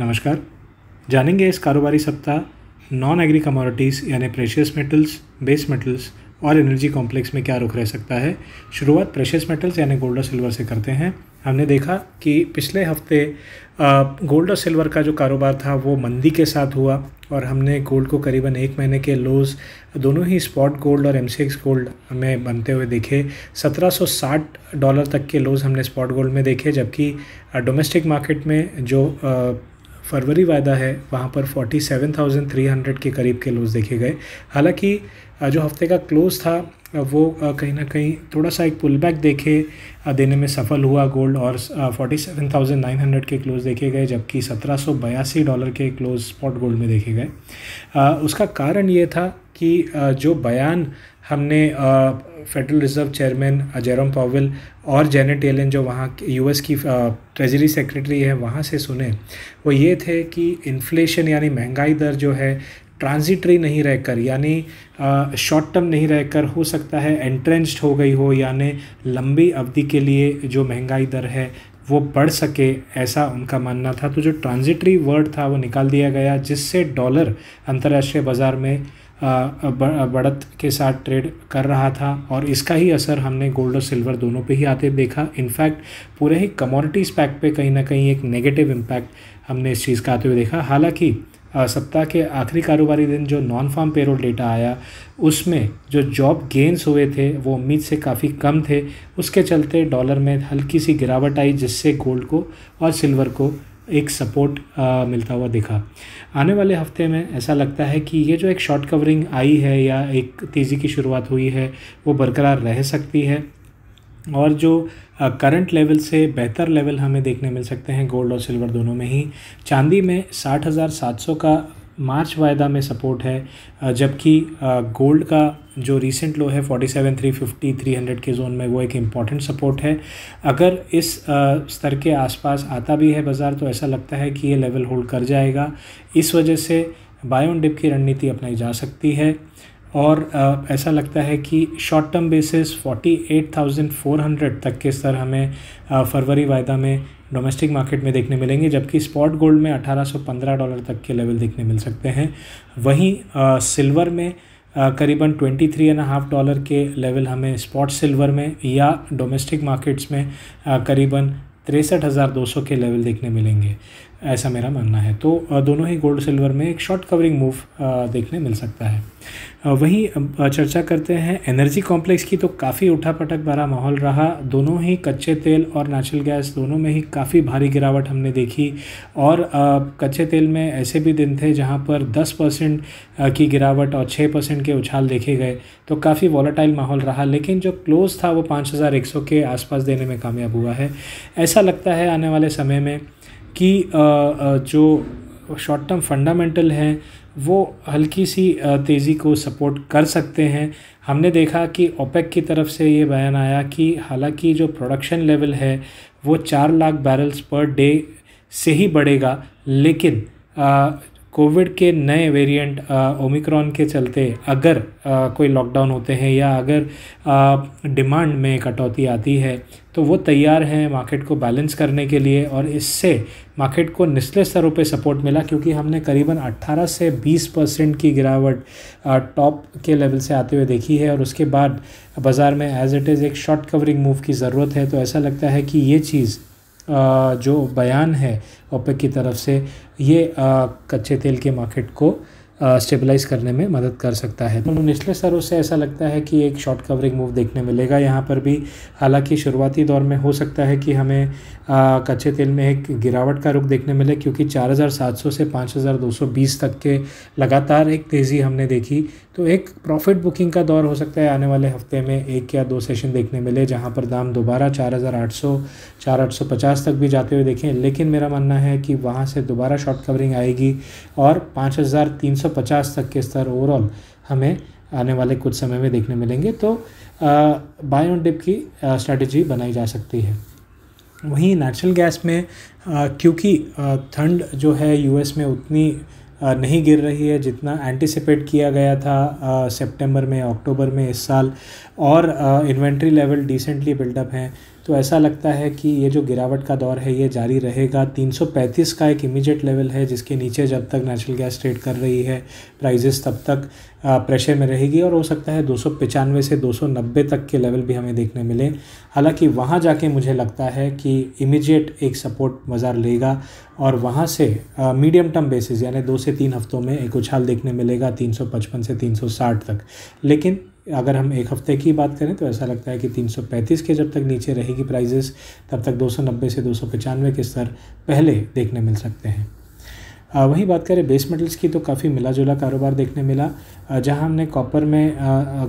नमस्कार जानेंगे इस कारोबारी सप्ताह नॉन एग्री कमोडिटीज़ यानी प्रेशियस मेटल्स बेस मेटल्स और एनर्जी कॉम्प्लेक्स में क्या रुख रह सकता है शुरुआत प्रेशियस मेटल्स यानी गोल्ड और सिल्वर से करते हैं हमने देखा कि पिछले हफ्ते गोल्ड और सिल्वर का जो कारोबार था वो मंदी के साथ हुआ और हमने गोल्ड को करीबन एक महीने के लोज दोनों ही स्पॉट गोल्ड और एम गोल्ड हमें बनते हुए देखे 1760 डॉलर तक के लोज हमने स्पॉट गोल्ड में देखे जबकि डोमेस्टिक मार्केट में जो फरवरी वायदा है वहाँ पर 47,300 के करीब के लोज देखे गए हालांकि जो हफ्ते का क्लोज था वो कहीं ना कहीं थोड़ा सा एक पुल बैक देखे देने में सफल हुआ गोल्ड और 47,900 के क्लोज देखे गए जबकि सत्रह डॉलर के क्लोज स्पॉट गोल्ड में देखे गए उसका कारण ये था कि जो बयान हमने Federal Reserve chairman Jerome Powell और जेनेट एलन जो वहाँ यूएस की ट्रेजरी सेक्रेटरी है वहाँ से सुने वो ये थे कि इन्फ्लेशन यानी महंगाई दर जो है ट्रांजिटरी नहीं रहकर यानी शॉर्ट uh, टर्म नहीं रहकर हो सकता है एंट्रेंस्ड हो गई हो यानी लंबी अवधि के लिए जो महंगाई दर है वो बढ़ सके ऐसा उनका मानना था तो जो ट्रांजिटरी वर्ड था वो निकाल दिया गया जिससे डॉलर अंतर्राष्ट्रीय बाज़ार में बढ़त के साथ ट्रेड कर रहा था और इसका ही असर हमने गोल्ड और सिल्वर दोनों पे ही आते देखा इनफैक्ट पूरे ही कमोडिटीज़ पैक पे कहीं ना कहीं एक नेगेटिव इम्पैक्ट हमने इस चीज़ का आते हुए देखा हालांकि सप्ताह के आखिरी कारोबारी दिन जो नॉन फार्म पेरोल डेटा आया उसमें जो जॉब गेंस हुए थे वो उम्मीद से काफ़ी कम थे उसके चलते डॉलर में हल्की सी गिरावट आई जिससे गोल्ड को और सिल्वर को एक सपोर्ट मिलता हुआ दिखा आने वाले हफ्ते में ऐसा लगता है कि ये जो एक शॉर्ट कवरिंग आई है या एक तेज़ी की शुरुआत हुई है वो बरकरार रह सकती है और जो करंट लेवल से बेहतर लेवल हमें देखने मिल सकते हैं गोल्ड और सिल्वर दोनों में ही चांदी में साठ हज़ार सात सौ का मार्च वायदा में सपोर्ट है जबकि गोल्ड का जो रीसेंट लो है forty seven three fifty three hundred के जोन में वो एक इम्पॉर्टेंट सपोर्ट है अगर इस स्तर के आसपास आता भी है बाज़ार तो ऐसा लगता है कि ये लेवल होल्ड कर जाएगा इस वजह से बायोन डिप की रणनीति अपनाई जा सकती है और ऐसा लगता है कि शॉर्ट टर्म बेसिस 48,400 तक के स्तर हमें फरवरी वायदा में डोमेस्टिक मार्केट में देखने मिलेंगे जबकि स्पॉट गोल्ड में 1815 डॉलर तक के लेवल देखने मिल सकते हैं वहीं सिल्वर में करीबन twenty three and half dollar के लेवल हमें स्पॉट सिल्वर में या डोमेस्टिक मार्केट्स में करीबन तिरसठ हज़ार दो सौ के लेवल देखने मिलेंगे ऐसा मेरा मानना है तो दोनों ही गोल्ड सिल्वर में एक शॉर्ट कवरिंग मूव देखने मिल सकता है वहीं चर्चा करते हैं एनर्जी कॉम्प्लेक्स की तो काफ़ी उठापटक भरा माहौल रहा दोनों ही कच्चे तेल और नेचुरल गैस दोनों में ही काफ़ी भारी गिरावट हमने देखी और कच्चे तेल में ऐसे भी दिन थे जहां पर 10 परसेंट की गिरावट और 6 परसेंट के उछाल देखे गए तो काफ़ी वॉलेटाइल माहौल रहा लेकिन जो क्लोज़ था वो पाँच के आसपास देने में कामयाब हुआ है ऐसा लगता है आने वाले समय में कि जो शॉर्ट टर्म फंडामेंटल हैं वो हल्की सी तेज़ी को सपोर्ट कर सकते हैं हमने देखा कि ओपेक की तरफ से ये बयान आया कि हालांकि जो प्रोडक्शन लेवल है वो चार लाख बैरल्स पर डे से ही बढ़ेगा लेकिन कोविड के नए वेरिएंट ओमिक्रॉन के चलते अगर आ, कोई लॉकडाउन होते हैं या अगर डिमांड में कटौती आती है तो वो तैयार हैं मार्केट को बैलेंस करने के लिए और इससे मार्केट को निचले स्तरों पे सपोर्ट मिला क्योंकि हमने करीबन 18 से 20 परसेंट की गिरावट टॉप के लेवल से आते हुए देखी है और उसके बाद बाज़ार में एज इट इज़ एक शॉर्ट कवरिंग मूव की ज़रूरत है तो ऐसा लगता है कि ये चीज़ जो बयान है ओपेक की तरफ से ये कच्चे तेल के मार्केट को स्टेबलाइज करने में मदद कर सकता है तो निचले स्तरों से ऐसा लगता है कि एक शॉर्ट कवरिंग मूव देखने मिलेगा यहाँ पर भी हालांकि शुरुआती दौर में हो सकता है कि हमें आ, कच्चे तेल में एक गिरावट का रुख देखने मिले क्योंकि 4,700 से 5,220 तक के लगातार एक तेज़ी हमने देखी तो एक प्रॉफिट बुकिंग का दौर हो सकता है आने वाले हफ्ते में एक या दो सेशन देखने मिले जहां पर दाम दोबारा 4,800, 4,850 तक भी जाते हुए देखें लेकिन मेरा मानना है कि वहां से दोबारा शॉर्ट कवरिंग आएगी और 5,350 तक के स्तर ओवरऑल हमें आने वाले कुछ समय में देखने मिलेंगे तो बाय ऑन डिप की स्ट्रैटेजी बनाई जा सकती है वहीं नेचुरल गैस में क्योंकि ठंड जो है यूएस में उतनी नहीं गिर रही है जितना एंटिसिपेट किया गया था सितंबर में अक्टूबर में इस साल और इन्वेंट्री लेवल डिसेंटली बिल्डअप हैं तो ऐसा लगता है कि ये जो गिरावट का दौर है ये जारी रहेगा 335 का एक इमीडिएट लेवल है जिसके नीचे जब तक नेचुरल गैस ट्रेड कर रही है प्राइजेस तब तक प्रेशर में रहेगी और हो सकता है दो से दो तक के लेवल भी हमें देखने मिले हालांकि वहाँ जाके मुझे लगता है कि इमीडिएट एक सपोर्ट बाज़ार लेगा और वहाँ से मीडियम टर्म बेसिस यानी दो से तीन हफ्तों में एक उछाल देखने मिलेगा 355 से 360 तक लेकिन अगर हम एक हफ्ते की बात करें तो ऐसा लगता है कि 335 के जब तक नीचे रहेगी प्राइजेस तब तक 290 से दो के स्तर पहले देखने मिल सकते हैं वहीं बात करें बेस मेटल्स की तो काफ़ी मिला जुला कारोबार देखने मिला जहां हमने कॉपर में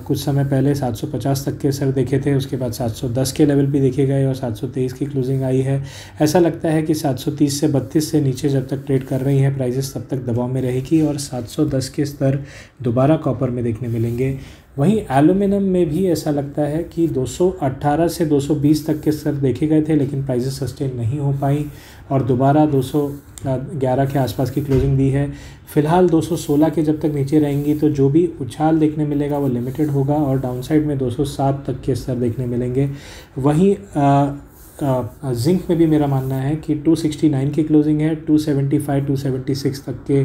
कुछ समय पहले 750 तक के सर देखे थे उसके बाद 710 के लेवल भी देखे गए और 723 की क्लोजिंग आई है ऐसा लगता है कि 730 से 32 से नीचे जब तक ट्रेड कर रही हैं प्राइजेस तब तक दबाव में रहेगी और 710 के स्तर दोबारा कॉपर में देखने मिलेंगे वहीं एलुमिनियम में भी ऐसा लगता है कि 218 से 220 तक के स्तर देखे गए थे लेकिन प्राइजेस सस्टेन नहीं हो पाई और दोबारा ग्यारह के आसपास की क्लोजिंग दी है फिलहाल 216 के जब तक नीचे रहेंगी तो जो भी उछाल देखने मिलेगा वो लिमिटेड होगा और डाउनसाइड में 207 तक के स्तर देखने मिलेंगे वहीं जिंक में भी मेरा मानना है कि 269 की क्लोजिंग है 275 276 तक के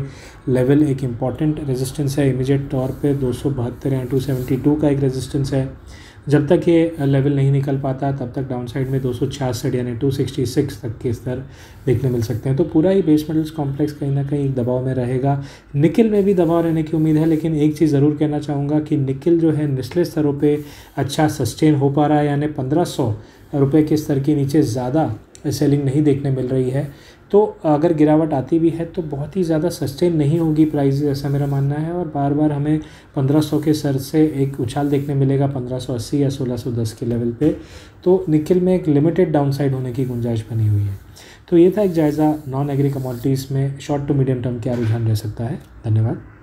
लेवल एक इम्पॉर्टेंट रेजिस्टेंस है इमीजिएट तौर पे दो सौ बहत्तर या टू का एक रेजिस्टेंस है जब तक ये लेवल नहीं निकल पाता तब तक डाउन साइड में दो यानी 266 तक के स्तर देखने मिल सकते हैं तो पूरा ही बेस मेटल्स कॉम्प्लेक्स कहीं ना कहीं एक दबाव में रहेगा निकल में भी दबाव रहने की उम्मीद है लेकिन एक चीज़ ज़रूर कहना चाहूँगा कि निकल जो है निचले स्तरों पर अच्छा सस्टेन हो पा रहा है यानी पंद्रह सौ रुपये के स्तर के नीचे ज़्यादा सेलिंग नहीं देखने मिल रही है तो अगर गिरावट आती भी है तो बहुत ही ज़्यादा सस्टेन नहीं होगी प्राइस ऐसा मेरा मानना है और बार बार हमें 1500 के सर से एक उछाल देखने मिलेगा 1580 या 1610 के लेवल पे तो निकल में एक लिमिटेड डाउनसाइड होने की गुंजाइश बनी हुई है तो ये था एक जायज़ा नॉन एग्री कमोडिटीज़ में शॉर्ट टू मीडियम टर्म क्या रुझान रह सकता है धन्यवाद